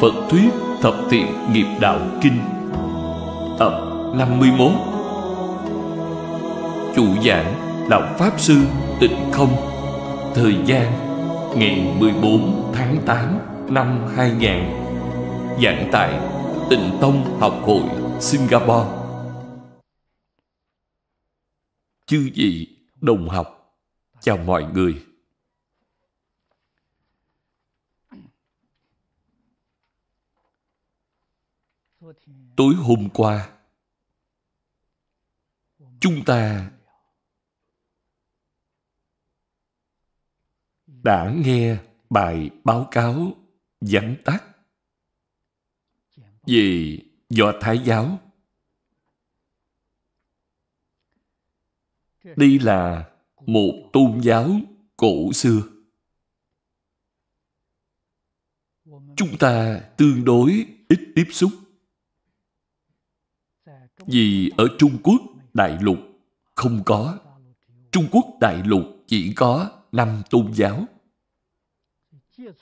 Phật Thuyết Thập Thiện Nghiệp Đạo Kinh Tập 51 Chủ giảng Đạo Pháp Sư Tịnh Không Thời gian Ngày 14 tháng 8 năm 2000 Giảng tại Tịnh Tông Học Hội Singapore Chư vị đồng học Chào mọi người tối hôm qua chúng ta đã nghe bài báo cáo dẫn tắt về do thái giáo đây là một tôn giáo cổ xưa chúng ta tương đối ít tiếp xúc vì ở Trung Quốc đại lục không có. Trung Quốc đại lục chỉ có năm tôn giáo.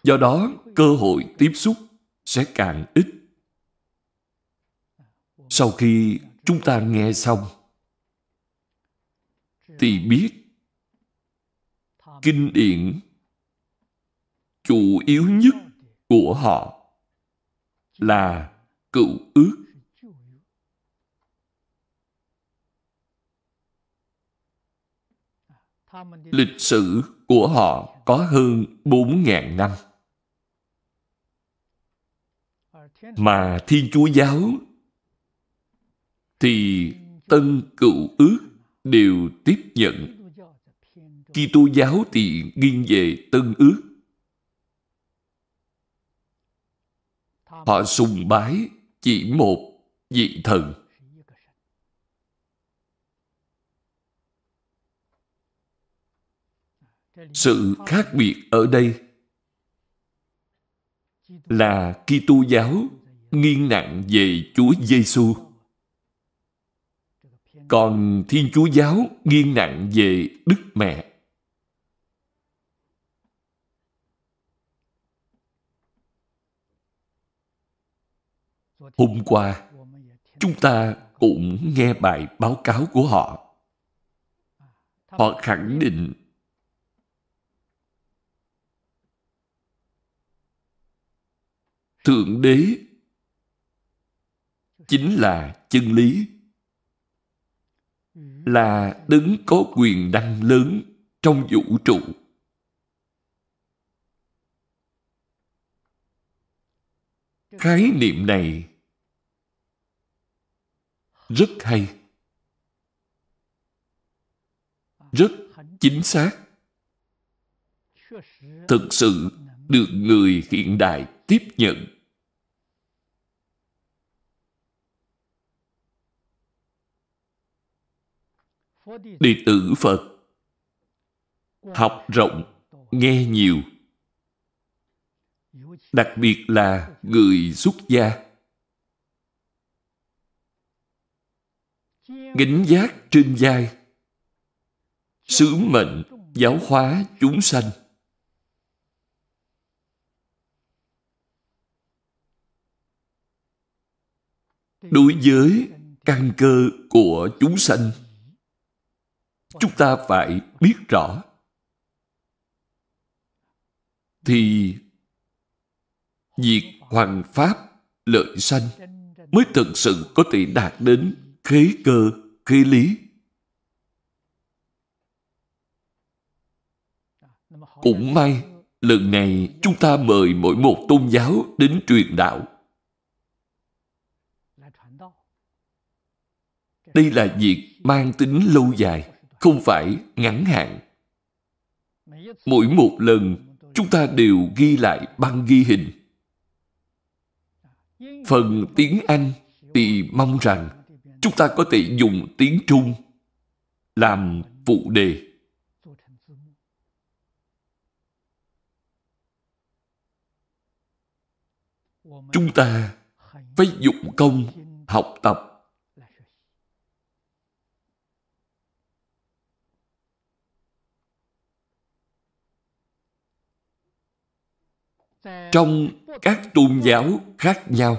Do đó, cơ hội tiếp xúc sẽ càng ít. Sau khi chúng ta nghe xong, thì biết kinh điển chủ yếu nhất của họ là cựu ước Lịch sử của họ có hơn 4.000 năm. Mà Thiên Chúa Giáo thì Tân Cựu Ước đều tiếp nhận. Khi tu giáo thì nghiêng về Tân Ước. Họ sùng bái chỉ một vị thần sự khác biệt ở đây là Kitô giáo nghiêng nặng về Chúa Giêsu, còn Thiên Chúa giáo nghiêng nặng về Đức Mẹ. Hôm qua, chúng ta cũng nghe bài báo cáo của họ. Họ khẳng định Thượng Đế chính là chân lý, là đấng có quyền năng lớn trong vũ trụ. Khái niệm này rất hay, rất chính xác, thực sự được người hiện đại tiếp nhận đệ tử phật học rộng nghe nhiều đặc biệt là người xuất gia gánh giác trên vai sứ mệnh giáo hóa chúng sanh đối với căn cơ của chúng sanh chúng ta phải biết rõ thì việc hoàn pháp lợi sanh mới thực sự có thể đạt đến khế cơ khế lý cũng may lần này chúng ta mời mỗi một tôn giáo đến truyền đạo đây là việc mang tính lâu dài không phải ngắn hạn. Mỗi một lần chúng ta đều ghi lại băng ghi hình. Phần tiếng Anh thì mong rằng chúng ta có thể dùng tiếng Trung làm phụ đề. Chúng ta phải dụng công học tập trong các tôn giáo khác nhau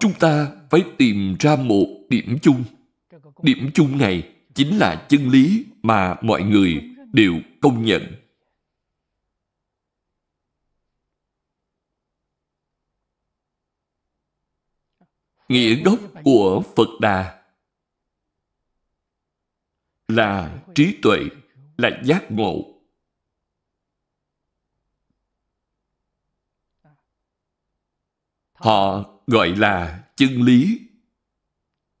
chúng ta phải tìm ra một điểm chung điểm chung này chính là chân lý mà mọi người đều công nhận nghĩa gốc của phật đà là trí tuệ là giác ngộ Họ gọi là chân lý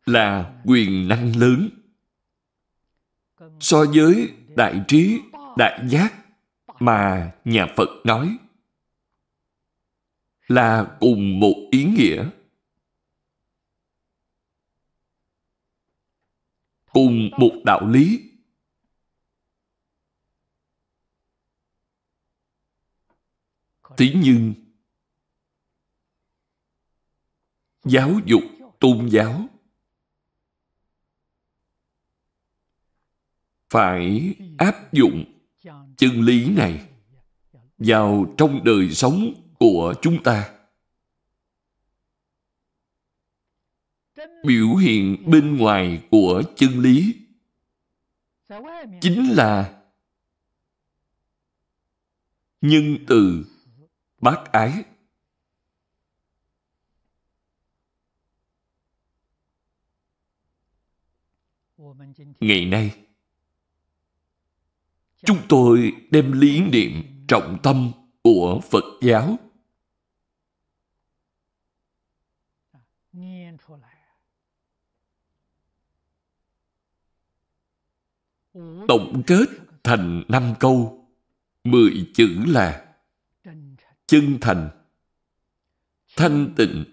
là quyền năng lớn. So với đại trí, đại giác mà nhà Phật nói là cùng một ý nghĩa. Cùng một đạo lý. Thế nhưng giáo dục tôn giáo phải áp dụng chân lý này vào trong đời sống của chúng ta biểu hiện bên ngoài của chân lý chính là nhân từ bác ái Ngày nay, chúng tôi đem lý niệm trọng tâm của Phật giáo tổng kết thành năm câu mười chữ là chân thành thanh tịnh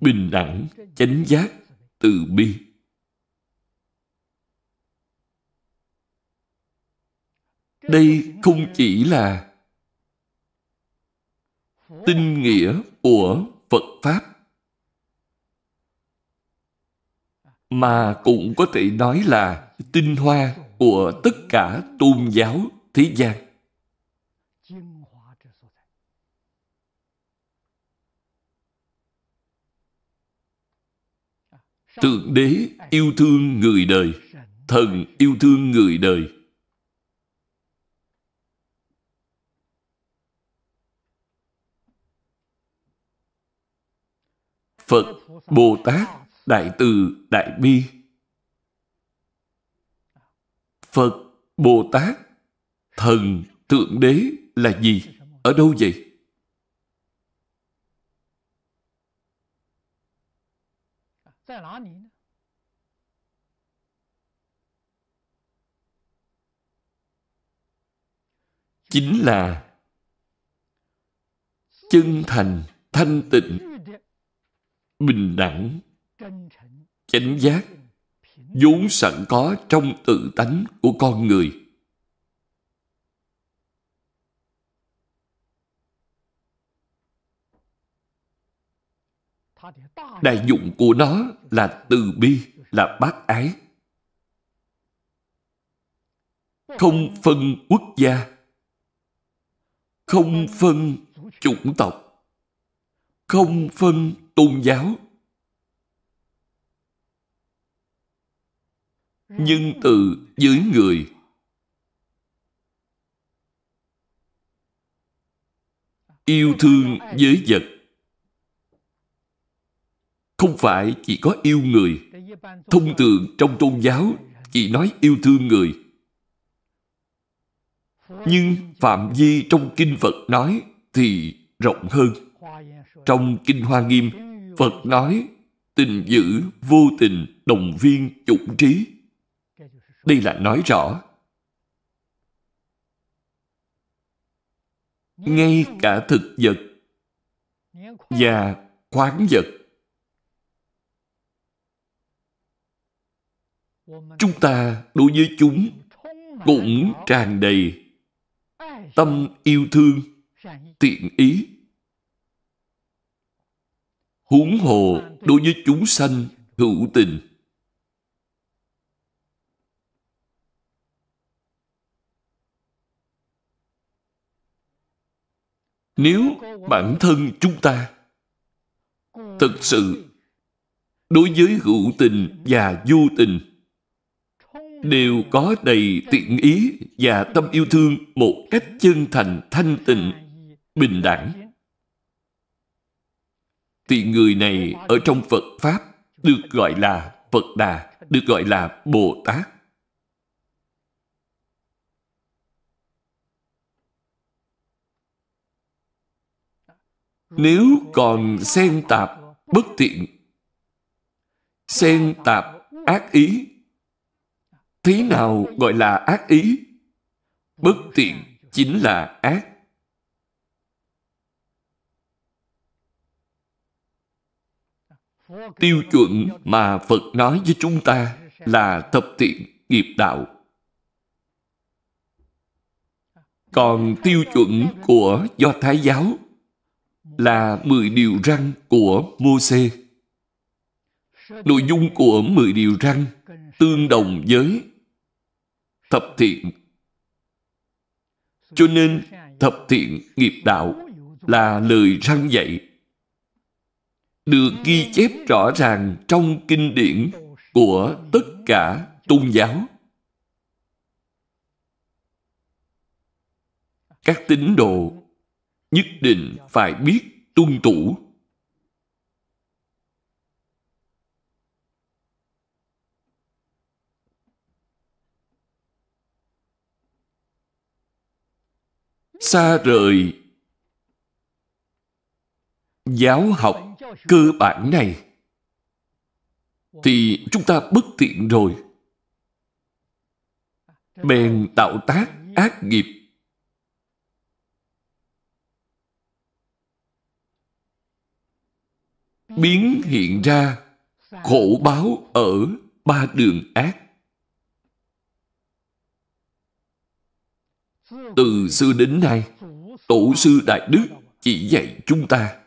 bình đẳng chánh giác từ bi Đây không chỉ là tinh nghĩa của Phật Pháp mà cũng có thể nói là tinh hoa của tất cả tôn giáo thế gian. Thượng đế yêu thương người đời, thần yêu thương người đời. Phật, Bồ Tát, Đại Từ, Đại Bi. Phật, Bồ Tát, Thần, Thượng Đế là gì? Ở đâu vậy? Chính là chân thành, thanh tịnh bình đẳng, chánh giác, vốn sẵn có trong tự tánh của con người. Đại dụng của nó là từ bi, là bác ái. Không phân quốc gia, không phân chủng tộc, không phân tôn giáo ừ. nhưng từ dưới người yêu thương với vật không phải chỉ có yêu người thông thường trong tôn giáo chỉ nói yêu thương người nhưng phạm vi trong kinh phật nói thì rộng hơn trong kinh hoa nghiêm Phật nói, tình dữ vô tình đồng viên chủng trí. Đây là nói rõ. Ngay cả thực vật và khoáng vật chúng ta đối với chúng cũng tràn đầy tâm yêu thương, tiện ý huống hồ đối với chúng sanh hữu tình nếu bản thân chúng ta thực sự đối với hữu tình và vô tình đều có đầy tiện ý và tâm yêu thương một cách chân thành thanh tịnh bình đẳng thì người này ở trong Phật Pháp được gọi là Phật Đà, được gọi là Bồ Tát. Nếu còn xen tạp bất thiện, xen tạp ác ý, thế nào gọi là ác ý? Bất thiện chính là ác tiêu chuẩn mà Phật nói với chúng ta là thập thiện nghiệp đạo. Còn tiêu chuẩn của Do Thái giáo là 10 điều răng của Môsê. Nội dung của 10 điều răng tương đồng với thập thiện. Cho nên thập thiện nghiệp đạo là lời răng dạy được ghi chép rõ ràng trong kinh điển của tất cả tôn giáo các tín đồ nhất định phải biết tuân thủ xa rời giáo học cơ bản này thì chúng ta bất tiện rồi bèn tạo tác ác nghiệp biến hiện ra khổ báo ở ba đường ác từ xưa đến nay tổ sư đại đức chỉ dạy chúng ta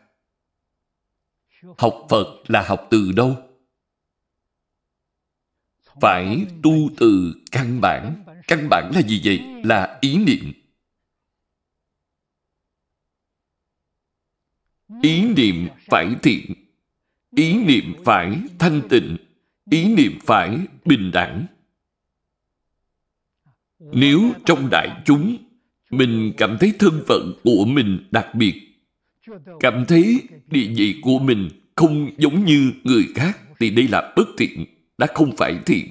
học phật là học từ đâu phải tu từ căn bản căn bản là gì vậy là ý niệm ý niệm phải thiện ý niệm phải thanh tịnh ý niệm phải bình đẳng nếu trong đại chúng mình cảm thấy thân phận của mình đặc biệt cảm thấy địa vị của mình không giống như người khác thì đây là bất thiện, đã không phải thiện.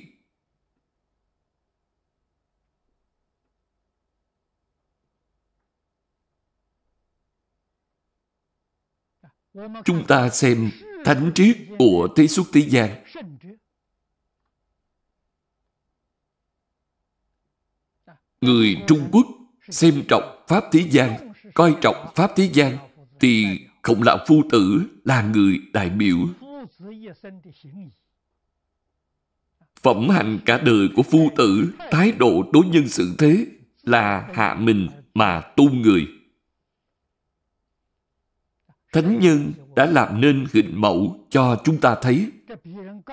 Chúng ta xem thánh triết của thế xuất thế gian. Người Trung Quốc xem trọng Pháp thế gian, coi trọng Pháp thế gian thì khổng lão phu tử là người đại biểu phẩm hành cả đời của phu tử thái độ đối nhân xử thế là hạ mình mà tôn người thánh nhân đã làm nên hình mẫu cho chúng ta thấy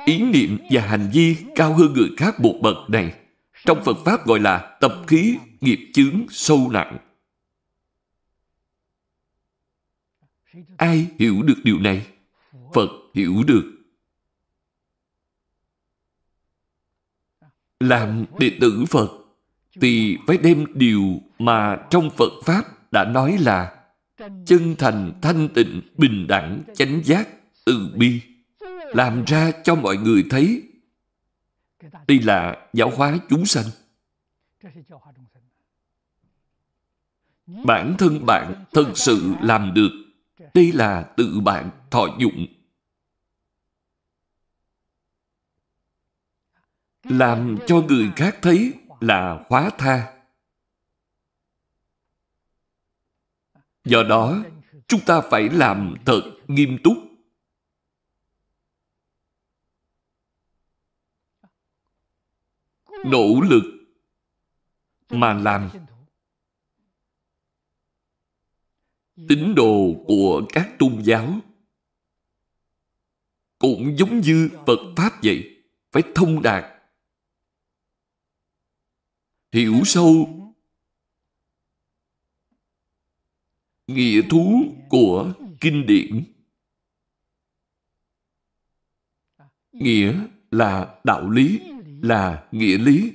ý niệm và hành vi cao hơn người khác một bậc này trong phật pháp gọi là tập khí nghiệp chướng sâu nặng ai hiểu được điều này phật hiểu được làm đệ tử phật thì phải đem điều mà trong phật pháp đã nói là chân thành thanh tịnh bình đẳng chánh giác từ bi làm ra cho mọi người thấy đây là giáo hóa chúng sanh bản thân bạn thật sự làm được đây là tự bạn thọ dụng. Làm cho người khác thấy là hóa tha. Do đó, chúng ta phải làm thật nghiêm túc. Nỗ lực mà làm tín đồ của các tôn giáo cũng giống như Phật Pháp vậy. Phải thông đạt. Hiểu sâu nghĩa thú của kinh điển. Nghĩa là đạo lý, là nghĩa lý.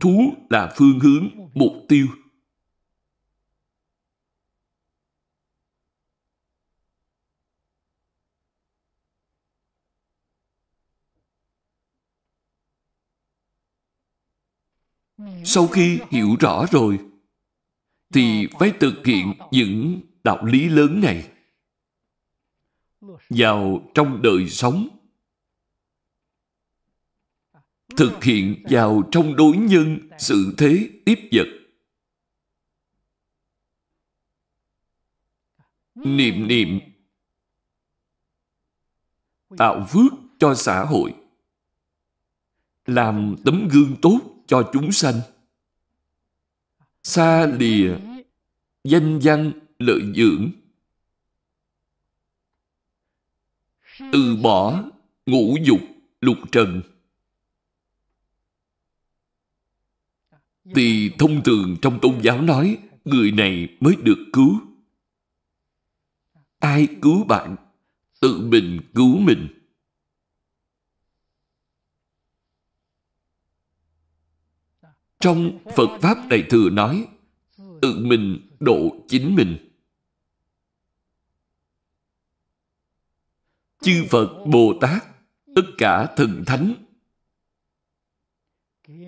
Thú là phương hướng, mục tiêu. sau khi hiểu rõ rồi thì phải thực hiện những đạo lý lớn này vào trong đời sống thực hiện vào trong đối nhân sự thế tiếp vật niệm niệm tạo phước cho xã hội làm tấm gương tốt cho chúng sanh. Xa lìa, danh văn, lợi dưỡng. Từ bỏ, ngũ dục, lục trần. Thì thông thường trong tôn giáo nói, người này mới được cứu. Ai cứu bạn? Tự mình cứu mình. Trong Phật Pháp Đại Thừa nói, tự mình độ chính mình. Chư Phật, Bồ Tát, tất cả thần thánh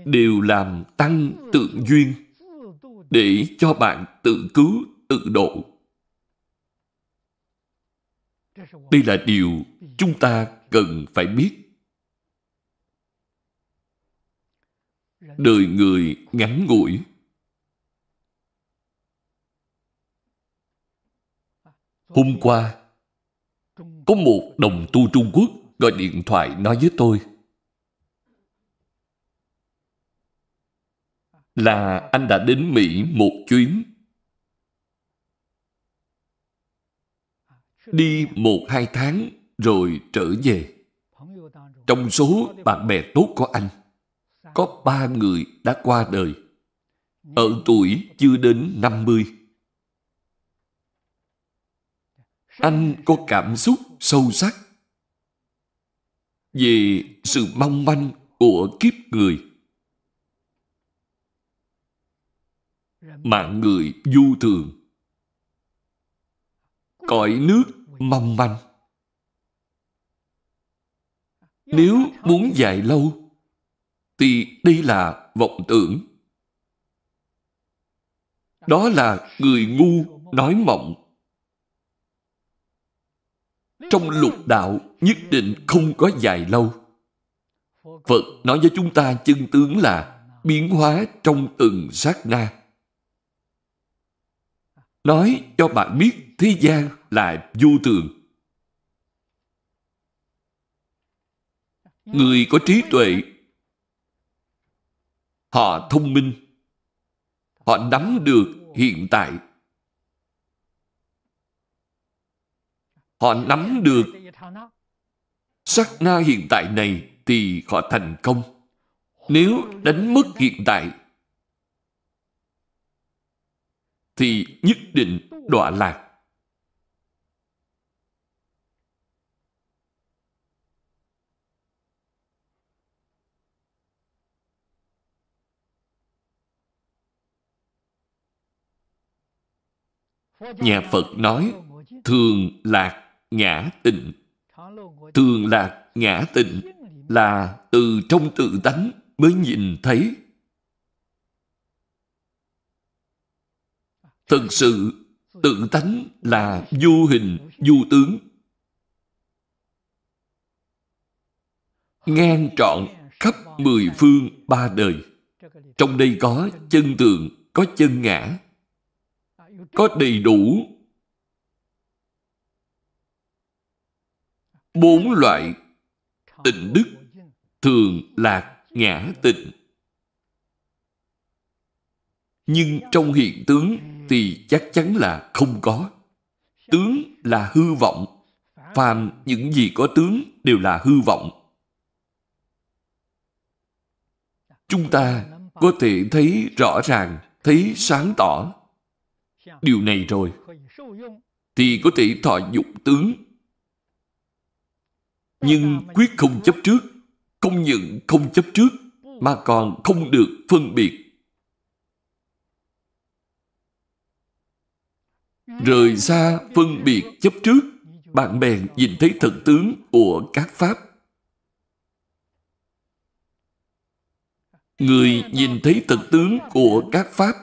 đều làm tăng tượng duyên để cho bạn tự cứu, tự độ. Đây là điều chúng ta cần phải biết. đời người ngắn ngủi hôm qua có một đồng tu trung quốc gọi điện thoại nói với tôi là anh đã đến mỹ một chuyến đi một hai tháng rồi trở về trong số bạn bè tốt của anh có ba người đã qua đời ở tuổi chưa đến 50. Anh có cảm xúc sâu sắc về sự mong manh của kiếp người. Mạng người du thường. Cõi nước mong manh. Nếu muốn dài lâu, thì đây là vọng tưởng. Đó là người ngu nói mộng. Trong lục đạo nhất định không có dài lâu. Phật nói với chúng ta chân tướng là biến hóa trong từng sát na. Nói cho bạn biết thế gian là vô thường. Người có trí tuệ Họ thông minh. Họ nắm được hiện tại. Họ nắm được sắc na hiện tại này thì họ thành công. Nếu đánh mất hiện tại thì nhất định đọa lạc. Nhà Phật nói thường lạc ngã tịnh. Thường lạc ngã tịnh là từ trong tự tánh mới nhìn thấy. thực sự tự tánh là vô hình, vô tướng. Ngang trọn khắp mười phương ba đời. Trong đây có chân tường, có chân ngã, có đầy đủ bốn loại tịnh đức thường là ngã tịnh nhưng trong hiện tướng thì chắc chắn là không có tướng là hư vọng phàm những gì có tướng đều là hư vọng chúng ta có thể thấy rõ ràng thấy sáng tỏ điều này rồi thì có thể thọ dụng tướng nhưng quyết không chấp trước không nhận không chấp trước mà ừ. còn không được phân biệt ừ. rời xa phân biệt chấp trước bạn bè nhìn thấy thật tướng của các pháp người nhìn thấy thật tướng của các pháp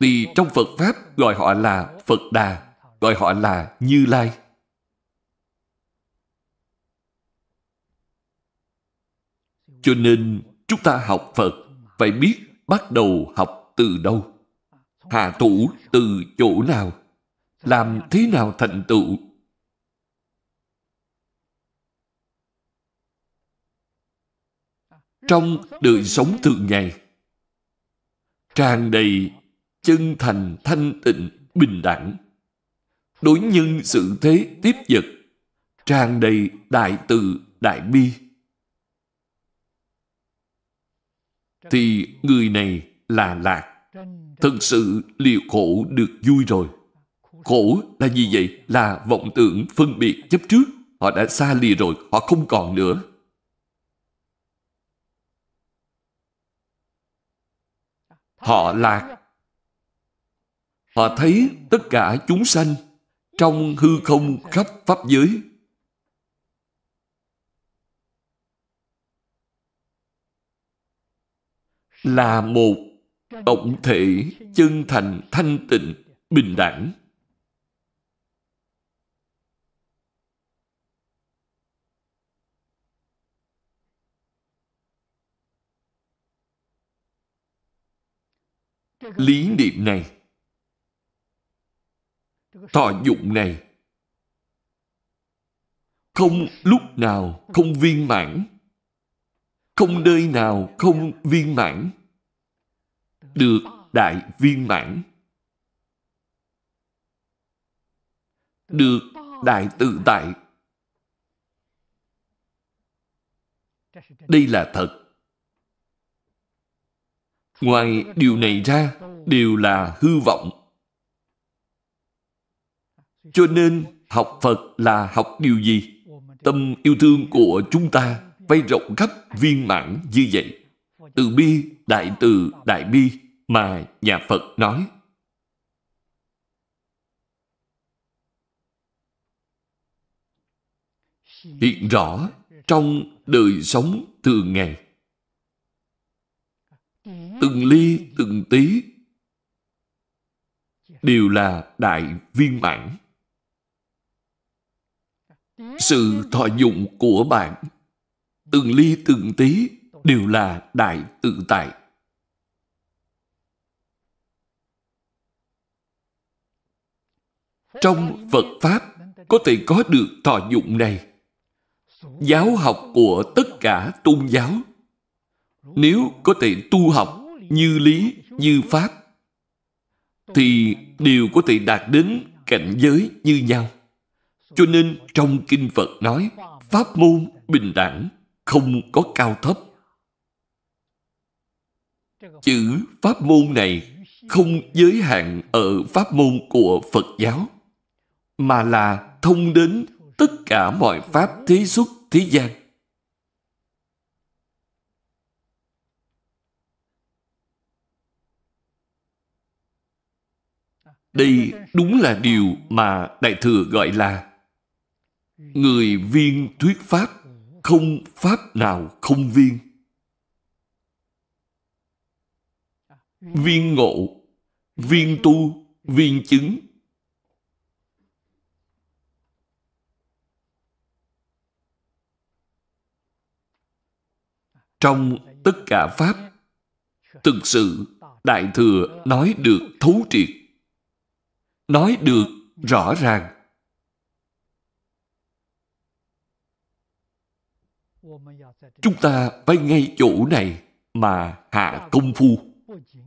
thì trong Phật Pháp gọi họ là Phật Đà, gọi họ là Như Lai. Cho nên chúng ta học Phật phải biết bắt đầu học từ đâu. Hạ thủ từ chỗ nào? Làm thế nào thành tựu? Trong đời sống thường ngày, tràn đầy chân thành thanh tịnh bình đẳng đối nhân sự thế tiếp vật tràn đầy đại từ đại bi thì người này là lạc thật sự liệu khổ được vui rồi khổ là gì vậy là vọng tưởng phân biệt chấp trước họ đã xa lìa rồi họ không còn nữa họ lạc Họ thấy tất cả chúng sanh trong hư không khắp pháp giới. Là một tổng thể chân thành thanh tịnh bình đẳng lý niệm này thọ dụng này không lúc nào không viên mãn không nơi nào không viên mãn được đại viên mãn được đại tự tại đây là thật ngoài điều này ra đều là hư vọng cho nên học Phật là học điều gì? Tâm yêu thương của chúng ta vay rộng khắp viên mãn như vậy. Từ bi, đại từ, đại bi mà nhà Phật nói. Hiện rõ trong đời sống thường ngày. Từng ly, từng tí đều là đại viên mãn sự thọ dụng của bạn từng ly từng tí đều là đại tự tại trong phật pháp có thể có được thọ dụng này giáo học của tất cả tôn giáo nếu có thể tu học như lý như pháp thì đều có thể đạt đến cảnh giới như nhau cho nên trong kinh Phật nói, pháp môn bình đẳng, không có cao thấp. Chữ pháp môn này không giới hạn ở pháp môn của Phật giáo, mà là thông đến tất cả mọi pháp thế xuất thế gian. Đây đúng là điều mà Đại Thừa gọi là người viên thuyết pháp không pháp nào không viên viên ngộ viên tu viên chứng trong tất cả pháp thực sự đại thừa nói được thấu triệt nói được rõ ràng Chúng ta phải ngay chỗ này mà hạ công phu.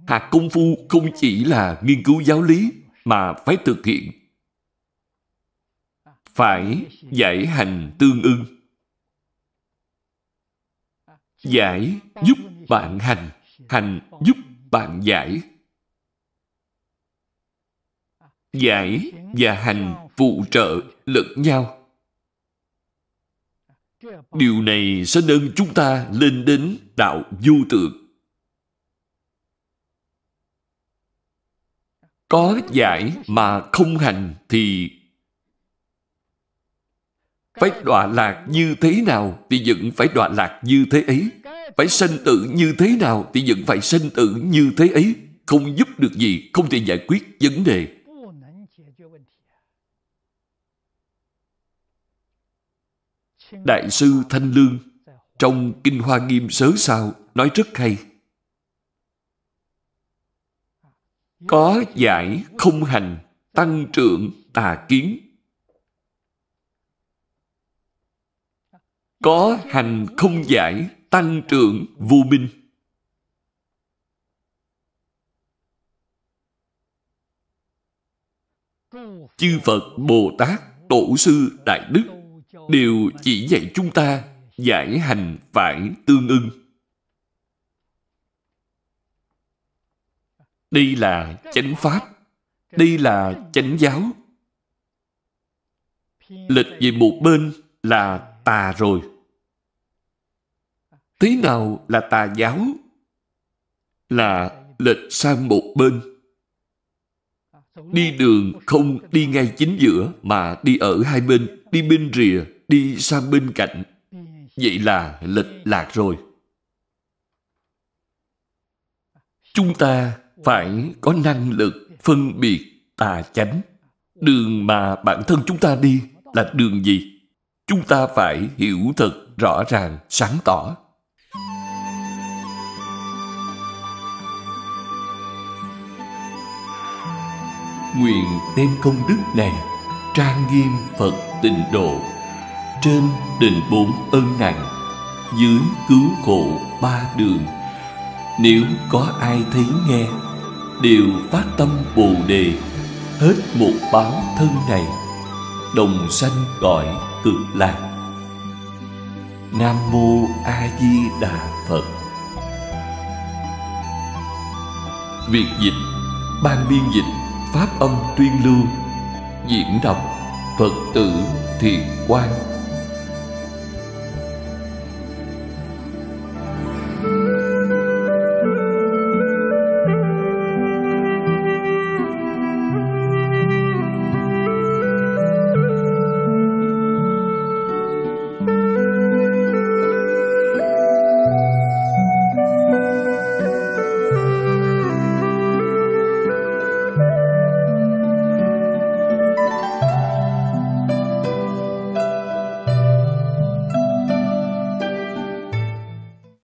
Hạ công phu không chỉ là nghiên cứu giáo lý mà phải thực hiện. Phải giải hành tương ưng. Giải giúp bạn hành, hành giúp bạn giải. Giải và hành phụ trợ lẫn nhau Điều này sẽ nâng chúng ta lên đến đạo vô tượng. Có giải mà không hành thì phải đọa lạc như thế nào thì vẫn phải đọa lạc như thế ấy. Phải sanh tử như thế nào thì vẫn phải sanh tử như thế ấy. Không giúp được gì, không thể giải quyết vấn đề. Đại sư Thanh Lương trong Kinh Hoa Nghiêm Sớ Sao nói rất hay. Có giải không hành, tăng trưởng tà kiến. Có hành không giải, tăng trưởng vô minh. Chư Phật Bồ Tát Tổ sư Đại Đức đều chỉ dạy chúng ta giải hành phải tương ưng. Đây là chánh pháp, đây là chánh giáo. Lịch về một bên là tà rồi. Thế nào là tà giáo? Là lệch sang một bên. Đi đường không đi ngay chính giữa mà đi ở hai bên, đi bên rìa đi sang bên cạnh. Vậy là lệch lạc rồi. Chúng ta phải có năng lực phân biệt tà chánh. Đường mà bản thân chúng ta đi là đường gì? Chúng ta phải hiểu thật rõ ràng, sáng tỏ. Nguyện đem công đức này trang nghiêm Phật tịnh độ trên đền bốn ân nặng Dưới cứu khổ ba đường Nếu có ai thấy nghe Đều phát tâm bồ đề Hết một báo thân này Đồng sanh gọi cực lạc Nam Mô A Di Đà Phật Việt dịch Ban biên dịch Pháp âm tuyên lưu Diễn đọc Phật tử thiền Quang